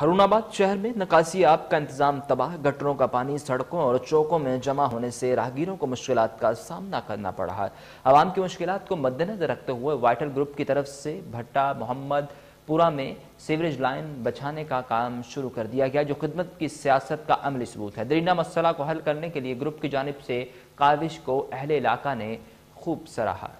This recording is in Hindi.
हरुणाबाद शहर में नकासी आप का इंतजाम तबाह गटरों का पानी सड़कों और चौकों में जमा होने से राहगीरों को मुश्किल का सामना करना पड़ा है आवाम की मुश्किल को मद्देनजर रखते हुए वाइटल ग्रुप की तरफ से भट्टा मोहम्मद पुरा में सीवरेज लाइन बछाने का काम शुरू कर दिया गया जो खिदमत की सियासत का अमली सबूत है दरिंदा मसला को हल करने के लिए ग्रुप की जानब से काविश को अहले इलाका ने खूब सराहा